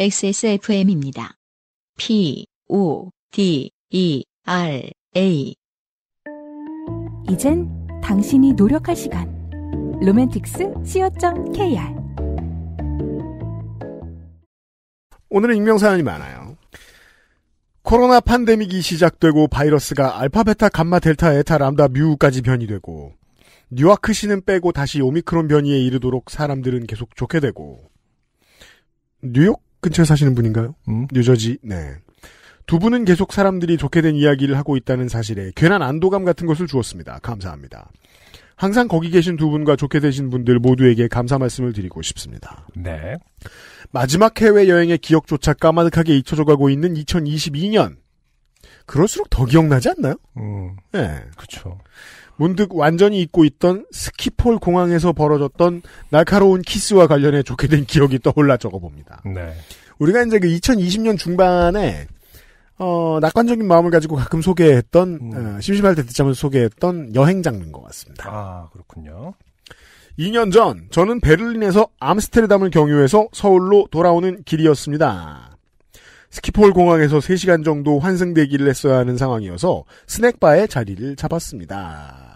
XSFM입니다. P, O, D, E, R, A. 이젠 당신이 노력할 시간. 로맨틱스 co.kr 오늘은 익명사연이 많아요. 코로나 판데믹이 시작되고 바이러스가 알파, 베타, 감마, 델타, 에타, 람다, 뮤까지 변이되고 뉴아크시는 빼고 다시 오미크론 변이에 이르도록 사람들은 계속 좋게 되고 뉴욕 근처에 사시는 분인가요? 음. 뉴저지. 네. 두 분은 계속 사람들이 좋게 된 이야기를 하고 있다는 사실에 괜한 안도감 같은 것을 주었습니다. 감사합니다. 항상 거기 계신 두 분과 좋게 되신 분들 모두에게 감사 말씀을 드리고 싶습니다. 네. 마지막 해외여행의 기억조차 까마득하게 잊혀져 가고 있는 2022년. 그럴수록 더 기억나지 않나요? 음. 네. 그쵸. 문득 완전히 잊고 있던 스키폴 공항에서 벌어졌던 날카로운 키스와 관련해 좋게 된 기억이 떠올라 적어봅니다. 네. 우리가 이제 그 2020년 중반에 어, 낙관적인 마음을 가지고 가끔 소개했던 음. 어, 심심할 때듣자면 소개했던 여행 장르인 것 같습니다. 아 그렇군요. 2년 전 저는 베를린에서 암스테르담을 경유해서 서울로 돌아오는 길이었습니다. 스키폴 공항에서 3시간 정도 환승대기를 했어야 하는 상황이어서 스낵바에 자리를 잡았습니다.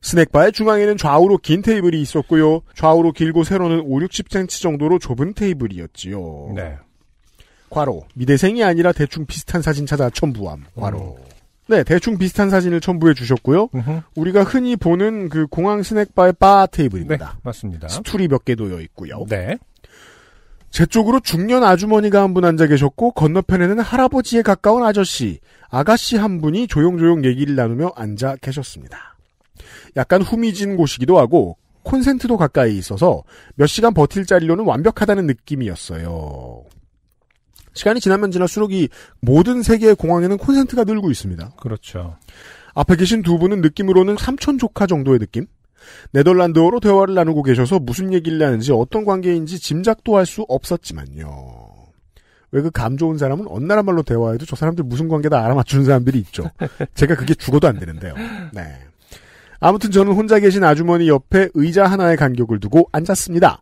스낵바의 중앙에는 좌우로 긴 테이블이 있었고요. 좌우로 길고 세로는 5, 60cm 정도로 좁은 테이블이었지요. 네. 과로. 미대생이 아니라 대충 비슷한 사진 찾아 첨부함. 과로. 음. 네, 대충 비슷한 사진을 첨부해 주셨고요. 으흠. 우리가 흔히 보는 그 공항 스낵바의 바 테이블입니다. 네, 맞습니다. 스툴이 몇 개 놓여 있고요. 네. 제 쪽으로 중년 아주머니가 한 분 앉아 계셨고 건너편에는 할아버지에 가까운 아저씨, 아가씨 한 분이 조용조용 얘기를 나누며 앉아 계셨습니다. 약간 후미진 곳이기도 하고 콘센트도 가까이 있어서 몇 시간 버틸 자리로는 완벽하다는 느낌이었어요. 시간이 지나면 지날수록 이 모든 세계의 공항에는 콘센트가 늘고 있습니다. 그렇죠. 앞에 계신 두 분은 느낌으로는 삼촌 조카 정도의 느낌? 네덜란드어로 대화를 나누고 계셔서 무슨 얘기를 하는지 어떤 관계인지 짐작도 할 수 없었지만요. 왜 그 감 좋은 사람은 어느 나라 말로 대화해도 저 사람들 무슨 관계다 알아맞추는 사람들이 있죠. 제가 그게 죽어도 안 되는데요. 네. 아무튼 저는 혼자 계신 아주머니 옆에 의자 하나의 간격을 두고 앉았습니다.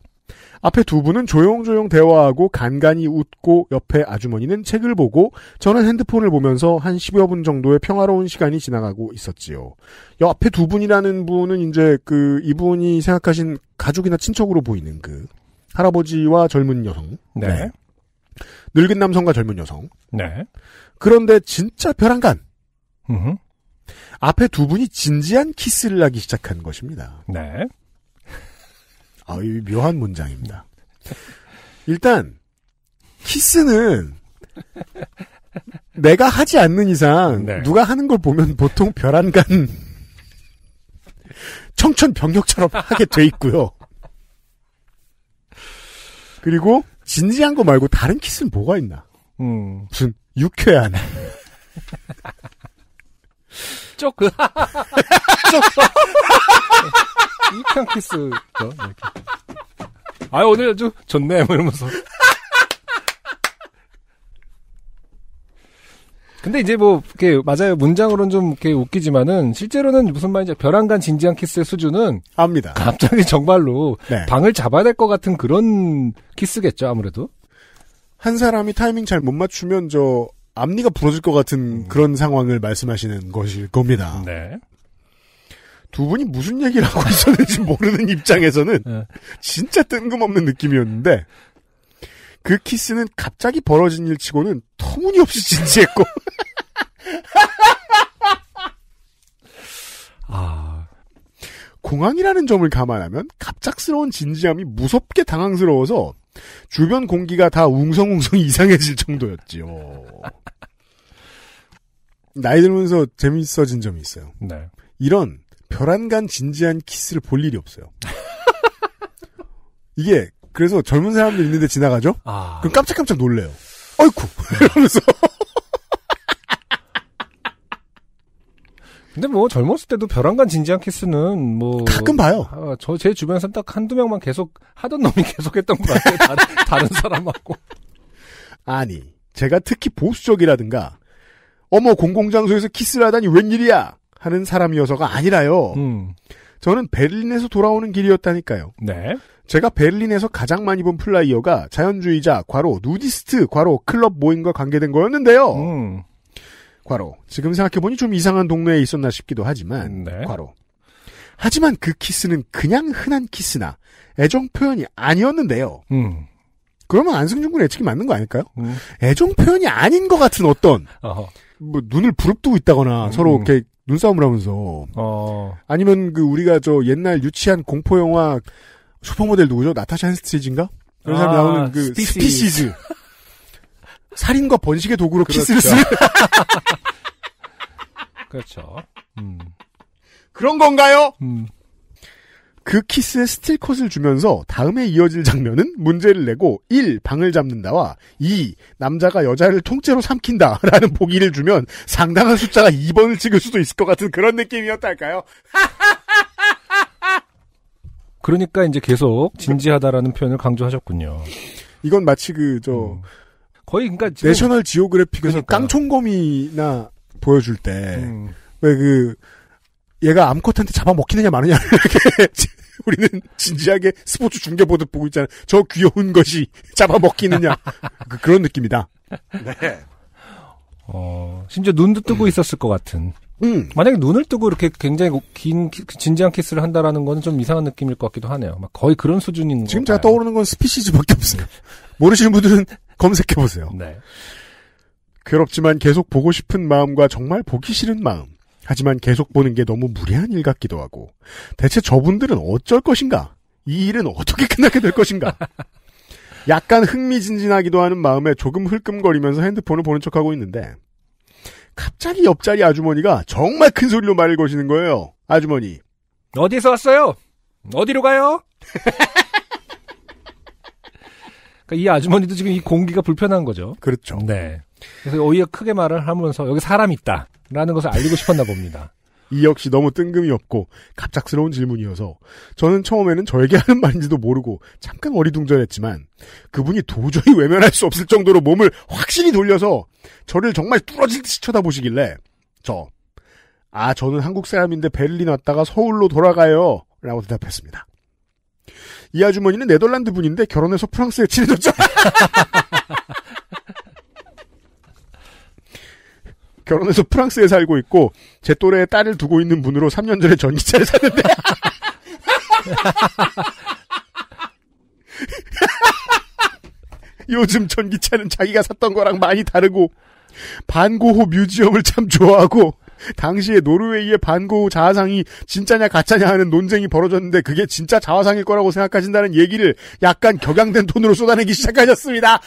앞에 두 분은 조용조용 대화하고 간간히 웃고 옆에 아주머니는 책을 보고 저는 핸드폰을 보면서 한 10여 분 정도의 평화로운 시간이 지나가고 있었지요. 옆에 두 분이라는 분은 이제 그 이분이 생각하신 가족이나 친척으로 보이는 그 할아버지와 젊은 여성. 네. 네. 늙은 남성과 젊은 여성. 네. 그런데 진짜 벼랑간. 으흠. 앞에 두 분이 진지한 키스를 하기 시작한 것입니다. 네. 아, 이 묘한 문장입니다. 일단 키스는 내가 하지 않는 이상 네. 누가 하는 걸 보면 보통 별안간 청천 병력처럼 하게 돼 있고요. 그리고 진지한 거 말고 다른 키스는 뭐가 있나? 음. 무슨 유쾌한 쪽. 쪽. 그 이편 키스. 아, 오늘 아주 좋네. 뭐 이러면서. 근데 이제 뭐, 이렇게, 맞아요. 문장으로는 좀 이렇게 웃기지만은, 실제로는 무슨 말인지, 벼랑간 진지한 키스의 수준은. 압니다. 갑자기 정말로. 네. 방을 잡아야 될 것 같은 그런 키스겠죠, 아무래도. 한 사람이 타이밍 잘 못 맞추면, 저, 앞니가 부러질 것 같은 음. 그런 상황을 말씀하시는 것일 겁니다. 네. 두 분이 무슨 얘기를 하고 있었는지 모르는 입장에서는 네. 진짜 뜬금없는 느낌이었는데 그 키스는 갑자기 벌어진 일 치고는 터무니없이 진지했고 아 공항이라는 점을 감안하면 갑작스러운 진지함이 무섭게 당황스러워서 주변 공기가 다 웅성웅성 이상해질 정도였지요. 나이 들면서 재밌어진 점이 있어요. 네. 이런 별안간 진지한 키스를 볼 일이 없어요. 이게 그래서 젊은 사람들 있는데 지나가죠? 아... 그럼 깜짝깜짝 놀래요. 어이쿠 이러면서. 근데 뭐 젊었을 때도 별안간 진지한 키스는 뭐 가끔 봐요. 아, 저제 주변에서 딱 한두 명만 계속 하던 놈이 계속했던 것 같아요. 다른, 다른 사람하고. 아니 제가 특히 보수적이라든가 어머 공공장소에서 키스를 하다니 웬일이야 하는 사람이어서가 아니라요. 음. 저는 베를린에서 돌아오는 길이었다니까요. 네. 제가 베를린에서 가장 많이 본 플라이어가 자연주의자, 과로, 누디스트, 과로, 클럽 모임과 관계된 거였는데요. 음. 과로. 지금 생각해보니 좀 이상한 동네에 있었나 싶기도 하지만, 네. 과로. 하지만 그 키스는 그냥 흔한 키스나 애정 표현이 아니었는데요. 음. 그러면 안승준 군 예측이 맞는 거 아닐까요? 음. 애정 표현이 아닌 것 같은 어떤 어허. 뭐 눈을 부릅뜨고 있다거나 음. 서로 이렇게 눈싸움을 하면서 어. 아니면 그 우리가 저 옛날 유치한 공포 영화 슈퍼모델 누구죠? 나타샤 헨스티지인가? 그런 아, 사람 나오는 그 스피시. 스피시즈 살인과 번식의 도구로 그렇죠. 키스를 쓰는 그렇죠. 음. 그런 건가요? 음. 그 키스에 스틸컷을 주면서 다음에 이어질 장면은 문제를 내고 1. 방을 잡는다와 2. 남자가 여자를 통째로 삼킨다 라는 보기를 주면 상당한 숫자가 2번을 찍을 수도 있을 것 같은 그런 느낌이었달까요? 그러니까 이제 계속 진지하다라는 표현을 강조하셨군요. 이건 마치 그, 저, 음. 거의 그니까 내셔널 지오그래픽에서 깡총검이나 보여줄 때, 음. 왜그 얘가 암컷한테 잡아먹히느냐 마느냐 이렇게 우리는 진지하게 스포츠 중계 보듯 보고 있잖아요. 저 귀여운 것이 잡아먹히느냐 그, 그런 느낌이다. 네. 어 심지어 눈도 뜨고 음. 있었을 것 같은. 음. 만약에 눈을 뜨고 이렇게 굉장히 긴 진지한 키스를 한다라는 거는 좀 이상한 느낌일 것 같기도 하네요. 막 거의 그런 수준인 지금 제가 봐요. 떠오르는 건 스피시즈밖에 없어요. 모르시는 분들은 검색해 보세요. 네. 괴롭지만 계속 보고 싶은 마음과 정말 보기 싫은 마음. 하지만 계속 보는 게 너무 무례한 일 같기도 하고 대체 저분들은 어쩔 것인가? 이 일은 어떻게 끝나게 될 것인가? 약간 흥미진진하기도 하는 마음에 조금 흘끔거리면서 핸드폰을 보는 척하고 있는데 갑자기 옆자리 아주머니가 정말 큰 소리로 말을 거시는 거예요. 아주머니. 어디서 왔어요? 어디로 가요? 그러니까 이 아주머니도 지금 이 공기가 불편한 거죠. 그렇죠. 네. 그래서 오히려 크게 말을 하면서 여기 사람 있다. 라는 것을 알리고 싶었나 봅니다. 이 역시 너무 뜬금이 없고 갑작스러운 질문이어서 저는 처음에는 저에게 하는 말인지도 모르고 잠깐 어리둥절했지만 그분이 도저히 외면할 수 없을 정도로 몸을 확실히 돌려서 저를 정말 뚫어질 듯이 쳐다보시길래 저 아, 저는 한국 사람인데 베를린 왔다가 서울로 돌아가요. 라고 대답했습니다. 이 아주머니는 네덜란드 분인데 결혼해서 프랑스에 친해졌죠. 결혼해서 프랑스에 살고 있고 제 또래의 딸을 두고 있는 분으로 3년 전에 전기차를 샀는데 요즘 전기차는 자기가 샀던 거랑 많이 다르고 반고호 뮤지엄을 참 좋아하고 당시에 노르웨이의 반고호 자화상이 진짜냐 가짜냐 하는 논쟁이 벌어졌는데 그게 진짜 자화상일 거라고 생각하신다는 얘기를 약간 격양된 톤으로 쏟아내기 시작하셨습니다.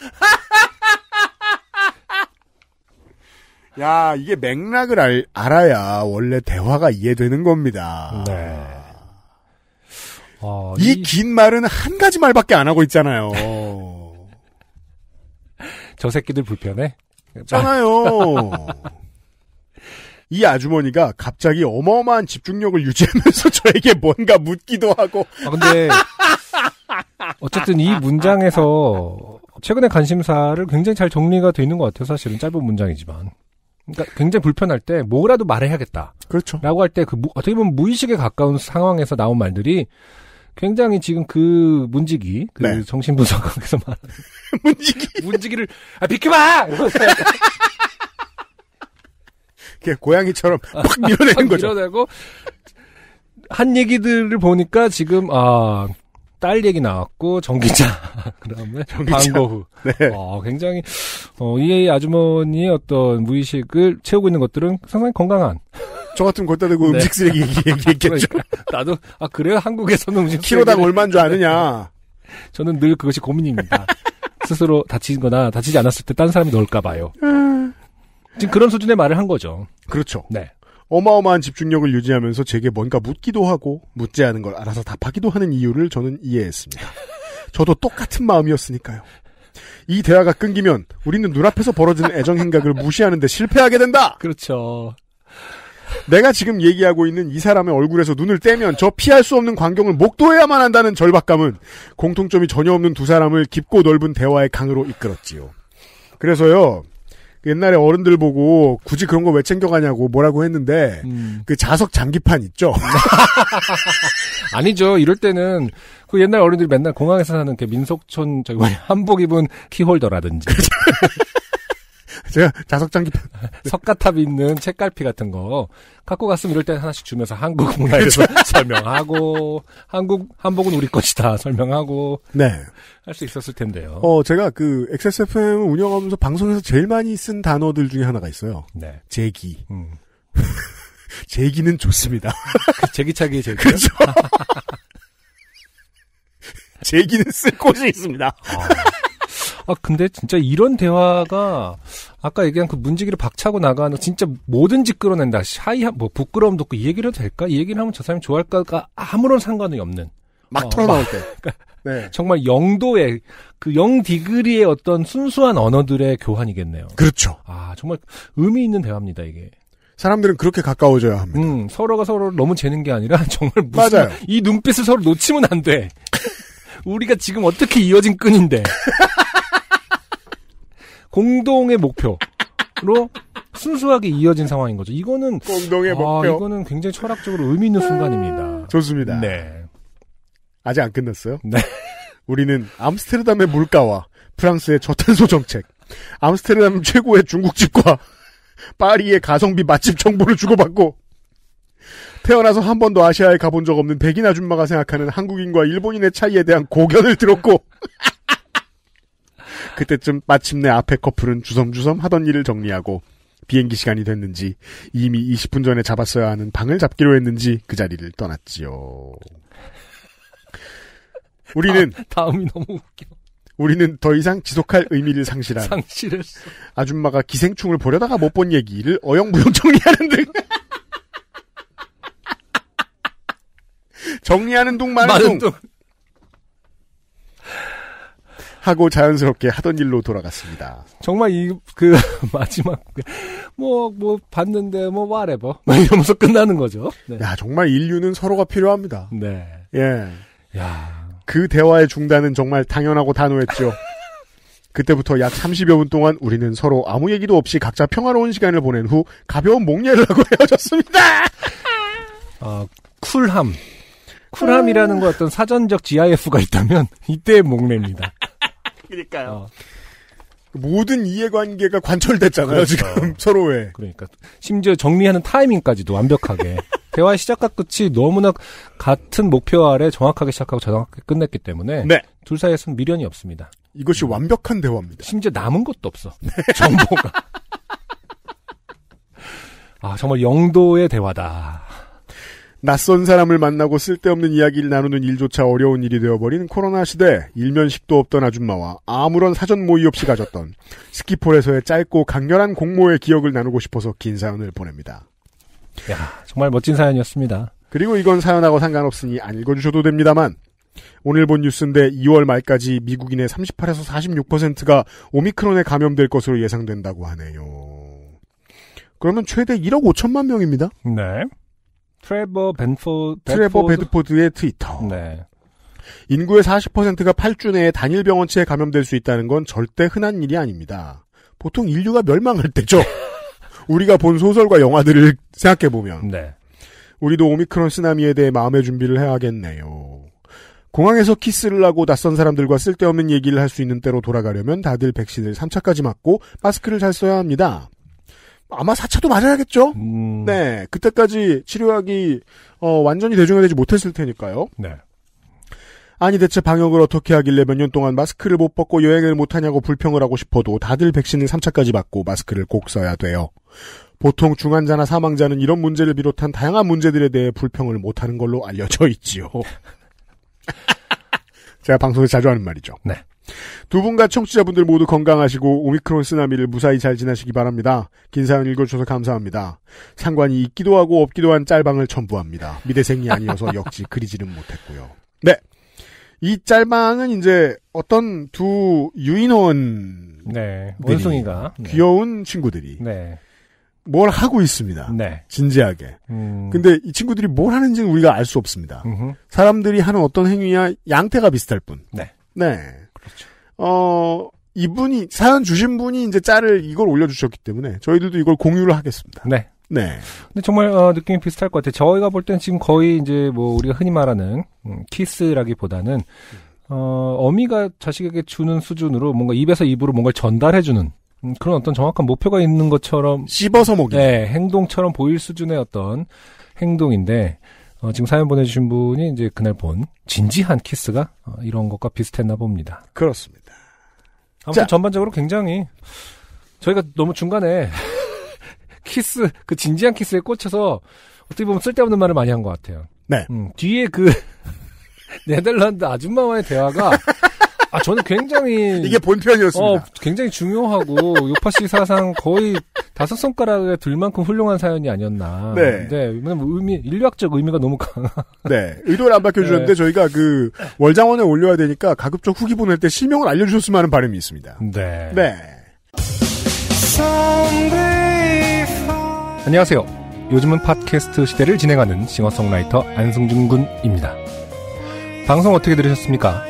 야, 이게 맥락을 알, 알아야 원래 대화가 이해되는 겁니다. 네. 어, 아, 이긴 이... 말은 한 가지 말밖에 안 하고 있잖아요. 저 새끼들 불편해? 잖아요. 이 아주머니가 갑자기 어마어마한 집중력을 유지하면서 저에게 뭔가 묻기도 하고. 아, 근데 어쨌든 이 문장에서 최근에 관심사를 굉장히 잘 정리가 돼 있는 것 같아요. 사실은 짧은 문장이지만. 그러니까 굉장히 불편할 때 뭐라도 말해야겠다. 그렇죠. 라고 할 때 그 어떻게 보면 무의식에 가까운 상황에서 나온 말들이 굉장히 지금 그 문지기 그 네. 정신분석학에서 말하는 문지기 문지기를 아 비켜봐 이렇게 고양이처럼 팍 아, 밀어내는 거죠. 밀어내고 한 얘기들을 보니까 지금 아딸 얘기 나왔고 전기차 그다음에 방기후 네. 어, 굉장히 어, 이 아주머니의 어떤 무의식을 채우고 있는 것들은 상당히 건강한 저 같은 걸다 대고 그 네. 음식 쓰레기 그러니까. 얘기했겠죠 나도 아 그래요 한국에서는 음식 키로당 얼마인 줄 아느냐 저는 늘 그것이 고민입니다 스스로 다치거나 다치지 않았을 때 딴 사람이 넣을까 봐요 아. 지금 그런 수준의 말을 한 거죠 그렇죠 네 어마어마한 집중력을 유지하면서 제게 뭔가 묻기도 하고 묻지 않은 걸 알아서 답하기도 하는 이유를 저는 이해했습니다. 저도 똑같은 마음이었으니까요. 이 대화가 끊기면 우리는 눈앞에서 벌어지는 애정 행각을 무시하는데 실패하게 된다. 그렇죠. 내가 지금 얘기하고 있는 이 사람의 얼굴에서 눈을 떼면 저 피할 수 없는 광경을 목도해야만 한다는 절박감은 공통점이 전혀 없는 두 사람을 깊고 넓은 대화의 강으로 이끌었지요. 그래서요. 옛날에 어른들 보고 굳이 그런 거 왜 챙겨가냐고 뭐라고 했는데 음. 그 자석 장기판 있죠. 아니죠. 이럴 때는 그 옛날 어른들이 맨날 공항에서 사는 그 민속촌 저기 뭐냐 한복 입은 키홀더라든지 제가 자석장기 석가탑 있는 책갈피 같은 거 갖고 갔으면 이럴 때 하나씩 주면서 한국 문화에 대해서 그렇죠. 설명하고 한국 한복은 우리 것이다 설명하고 네. 할 수 있었을 텐데요. 어 제가 그 XSFM 운영하면서 방송에서 제일 많이 쓴 단어들 중에 하나가 있어요. 네. 제기. 음. 제기는 좋습니다. 그 제기차기 제기. 그렇죠. 제기는 쓸 곳이 있습니다. 아. 아 근데 진짜 이런 대화가 아까 얘기한 그 문지기를 박차고 나가는 진짜 뭐든지 끌어낸다. 샤이 뭐 부끄러움도 고이 얘기를 해도 될까? 이 얘기를 하면 저 사람이 좋아할까가 아무런 상관이 없는. 막 어, 털어나올 때. 그러니까 네. 정말 영도의 그 영 디그리의 어떤 순수한 언어들의 교환이겠네요. 그렇죠. 아 정말 의미 있는 대화입니다 이게. 사람들은 그렇게 가까워져야 합니다. 음, 서로가 서로를 너무 재는 게 아니라 정말 무슨 맞아요. 이 눈빛을 서로 놓치면 안 돼. 우리가 지금 어떻게 이어진 끈인데. 공동의 목표로 순수하게 이어진 상황인 거죠. 이거는 공동의 아, 목표. 이거는 굉장히 철학적으로 의미 있는 순간입니다. 음. 좋습니다. 네. 아직 안 끝났어요? 네. 우리는 암스테르담의 물가와 프랑스의 저탄소 정책, 암스테르담 최고의 중국집과 파리의 가성비 맛집 정보를 주고받고 태어나서 한 번도 아시아에 가본 적 없는 백인 아줌마가 생각하는 한국인과 일본인의 차이에 대한 고견을 들었고 그때쯤 마침내 앞에 커플은 주섬주섬 하던 일을 정리하고 비행기 시간이 됐는지 이미 20분 전에 잡았어야 하는 방을 잡기로 했는지 그 자리를 떠났지요. 우리는 다음, 이 너무 웃겨. 우리는 더 이상 지속할 의미를 상실한 상실했어. 아줌마가 기생충을 보려다가 못 본 얘기를 어영부영 정리하는 등 정리하는 동 마는 동. 하고 자연스럽게 하던 일로 돌아갔습니다. 정말 이 그 마지막 뭐뭐 뭐 봤는데 뭐 whatever 뭐 이러면서 끝나는 거죠. 네. 야 정말 인류는 서로가 필요합니다. 네. 예. 야. 그 대화의 중단은 정말 당연하고 단호했죠. 그때부터 약 30여 분 동안 우리는 서로 아무 얘기도 없이 각자 평화로운 시간을 보낸 후 가벼운 목례를 하고 헤어졌습니다. 어, 쿨함. 쿨함이라는 거 어떤 사전적 GIF가 있다면 이때의 목례입니다. 그러니까요. 어. 모든 이해관계가 관철됐잖아요, 그렇죠. 지금 서로의. 그러니까 심지어 정리하는 타이밍까지도 완벽하게 대화의 시작과 끝이 너무나 같은 목표 아래 정확하게 시작하고 정확하게 끝냈기 때문에 네. 둘 사이에서는 미련이 없습니다. 이것이 음. 완벽한 대화입니다. 심지어 남은 것도 없어. 네. 정보가. 아 정말 영도의 대화다. 낯선 사람을 만나고 쓸데없는 이야기를 나누는 일조차 어려운 일이 되어버린 코로나 시대 일면식도 없던 아줌마와 아무런 사전 모의 없이 가졌던 스키폴에서의 짧고 강렬한 공모의 기억을 나누고 싶어서 긴 사연을 보냅니다. 야 정말 멋진 사연이었습니다. 그리고 이건 사연하고 상관없으니 안 읽어주셔도 됩니다만 오늘 본 뉴스인데 2월 말까지 미국인의 38에서 46%가 오미크론에 감염될 것으로 예상된다고 하네요. 그러면 최대 1억 5천만 명입니다. 네. 트레버 벤포 드 트레버 베드포드의 트위터. 네. 인구의 40%가 8주 내에 단일 병원체에 감염될 수 있다는 건 절대 흔한 일이 아닙니다. 보통 인류가 멸망할 때죠. 우리가 본 소설과 영화들을 생각해 보면. 네. 우리도 오미크론 쓰나미에 대해 마음의 준비를 해야겠네요. 공항에서 키스를 하고 낯선 사람들과 쓸데없는 얘기를 할 수 있는 때로 돌아가려면 다들 백신을 3차까지 맞고 마스크를 잘 써야 합니다. 아마 4차도 맞아야겠죠? 음... 네. 그때까지 치료약이, 어, 완전히 대중화되지 못했을 테니까요. 네. 아니 대체 방역을 어떻게 하길래 몇 년 동안 마스크를 못 벗고 여행을 못하냐고 불평을 하고 싶어도 다들 백신을 3차까지 맞고 마스크를 꼭 써야 돼요. 보통 중환자나 사망자는 이런 문제를 비롯한 다양한 문제들에 대해 불평을 못하는 걸로 알려져 있지요. 제가 방송에서 자주 하는 말이죠. 네. 두 분과 청취자분들 모두 건강하시고 오미크론 쓰나미를 무사히 잘 지나시기 바랍니다. 긴 사연 읽어주셔서 감사합니다. 상관이 있기도 하고 없기도 한 짤방을 첨부합니다. 미대생이 아니어서 역시 그리지는 못했고요. 네. 이 짤방은 이제 어떤 두 유인원 네, 원숭이가 네. 귀여운 친구들이 네. 뭘 하고 있습니다. 네. 진지하게. 음... 근데 이 친구들이 뭘 하는지는 우리가 알 수 없습니다. 음흠. 사람들이 하는 어떤 행위와 양태가 비슷할 뿐. 네. 네. 그렇죠. 어, 이분이, 사연 주신 분이 이제 짤을 이걸 올려주셨기 때문에 저희들도 이걸 공유를 하겠습니다. 네. 네. 근데 정말 어, 느낌이 비슷할 것 같아요. 저희가 볼 땐 지금 거의 이제 뭐 우리가 흔히 말하는 음, 키스라기보다는 어, 어미가 자식에게 주는 수준으로 뭔가 입에서 입으로 뭔가를 전달해주는 음, 그런 어떤 정확한 목표가 있는 것처럼 씹어서 먹이. 네, 행동처럼 보일 수준의 어떤 행동인데 어, 지금 사연 보내주신 분이 이제 그날 본 진지한 키스가 어, 이런 것과 비슷했나 봅니다. 그렇습니다. 아무튼 자. 전반적으로 굉장히 저희가 너무 중간에 키스 그 진지한 키스에 꽂혀서 어떻게 보면 쓸데없는 말을 많이 한 것 같아요. 네. 음, 뒤에 그 네덜란드 아줌마와의 대화가 아 저는 굉장히 이게 본편이었습니다. 어, 굉장히 중요하고 요파 씨 사상 거의 다섯 손가락에 들 만큼 훌륭한 사연이 아니었나. 네. 네. 의미 인류학적 의미가 너무 강하. 네. 의도를 안 밝혀주셨는데 네. 저희가 그 월장원에 올려야 되니까 가급적 후기 보낼 때 실명을 알려주셨으면 하는 바람이 있습니다. 네. 네. 안녕하세요. 요즘은 팟캐스트 시대를 진행하는 싱어송라이터 안승준 군입니다. 방송 어떻게 들으셨습니까?